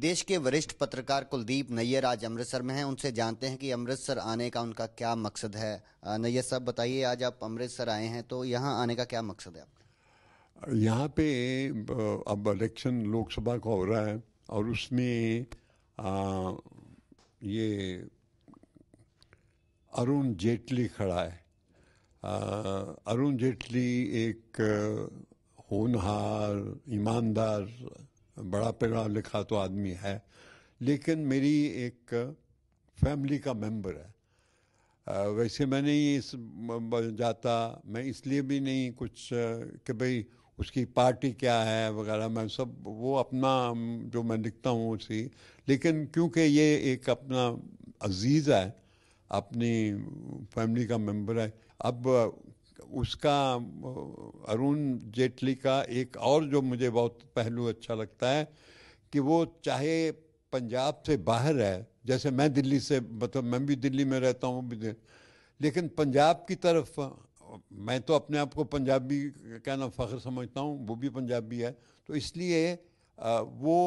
देश के वरिष्ठ पत्रकार कुलदीप नैयर आज अमृतसर में हैं उनसे जानते हैं कि अमृतसर आने का उनका क्या मकसद है नैयर साहब बताइए आज आप अमृतसर आए हैं तो यहाँ आने का क्या मकसद है आपका यहाँ पे अब इलेक्शन लोकसभा का हो रहा है और उसमें आ, ये अरुण जेटली खड़ा है अरुण जेटली एक होनहार ईमानदार बड़ा पढ़ा लिखा तो आदमी है लेकिन मेरी एक फैमिली का मेंबर है वैसे मैं नहीं इस जाता मैं इसलिए भी नहीं कुछ कि भाई उसकी पार्टी क्या है वगैरह मैं सब वो अपना जो मैं लिखता हूँ उसी लेकिन क्योंकि ये एक अपना अजीज़ है अपनी फैमिली का मेंबर है अब उसका अरुण जेटली का एक और जो मुझे बहुत पहलू अच्छा लगता है कि वो चाहे पंजाब से बाहर है जैसे मैं दिल्ली से मतलब मैं भी दिल्ली में रहता हूँ भी लेकिन पंजाब की तरफ मैं तो अपने आप को पंजाबी क्या नाम फ़ख्र समझता हूँ वो भी पंजाबी है तो इसलिए वो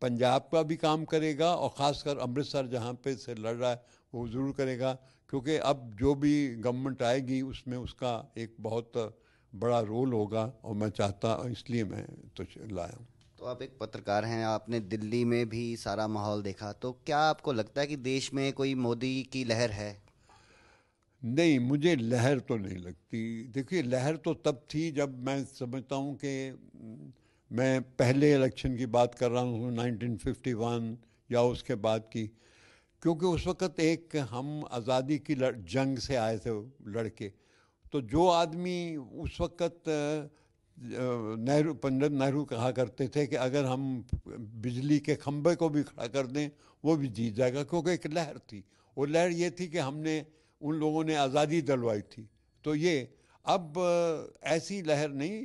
पंजाब का भी काम करेगा और ख़ासकर अमृतसर जहाँ पे से लड़ रहा है वो ज़रूर करेगा क्योंकि अब जो भी गवर्नमेंट आएगी उसमें उसका एक बहुत बड़ा रोल होगा और मैं चाहता इसलिए मैं तो लाया हूँ तो आप एक पत्रकार हैं आपने दिल्ली में भी सारा माहौल देखा तो क्या आपको लगता है कि देश में कोई मोदी की लहर है नहीं मुझे लहर तो नहीं लगती देखिए लहर तो तब थी जब मैं समझता हूँ कि मैं पहले इलेक्शन की बात कर रहा हूँ 1951 या उसके बाद की क्योंकि उस वक़्त एक हम आज़ादी की जंग से आए थे लड़के तो जो आदमी उस वक़्त नेहरू पंडित नेहरू कहा करते थे कि अगर हम बिजली के खम्भे को भी खड़ा कर दें वो भी जीत जाएगा क्योंकि एक लहर थी वो लहर ये थी कि हमने उन लोगों ने आज़ादी दलवाई थी तो ये अब ऐसी लहर नहीं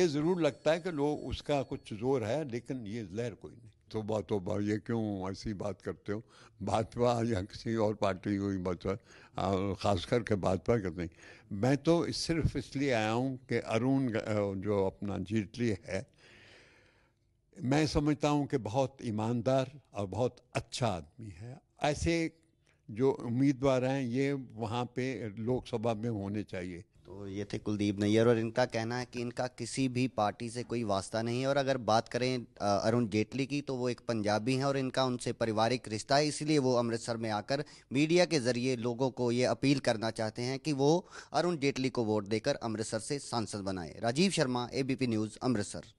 ये ज़रूर लगता है कि लोग उसका कुछ जोर है लेकिन ये लहर कोई नहीं तोबा तोबा ये क्यों ऐसी बात करते हो भाजपा या किसी और पार्टी को ही ख़ास करके भाजपा के नहीं मैं तो सिर्फ इसलिए आया हूँ कि अरुण जो अपना जेटली है मैं समझता हूँ कि बहुत ईमानदार और बहुत अच्छा आदमी है ऐसे जो उम्मीदवार हैं ये वहाँ पे लोकसभा में होने चाहिए और तो ये थे कुलदीप नैयर और इनका कहना है कि इनका किसी भी पार्टी से कोई वास्ता नहीं है और अगर बात करें अरुण जेटली की तो वो एक पंजाबी हैं और इनका उनसे पारिवारिक रिश्ता है इसलिए वो अमृतसर में आकर मीडिया के जरिए लोगों को ये अपील करना चाहते हैं कि वो अरुण जेटली को वोट देकर अमृतसर से सांसद बनाए राजीव शर्मा एबीपी न्यूज़ अमृतसर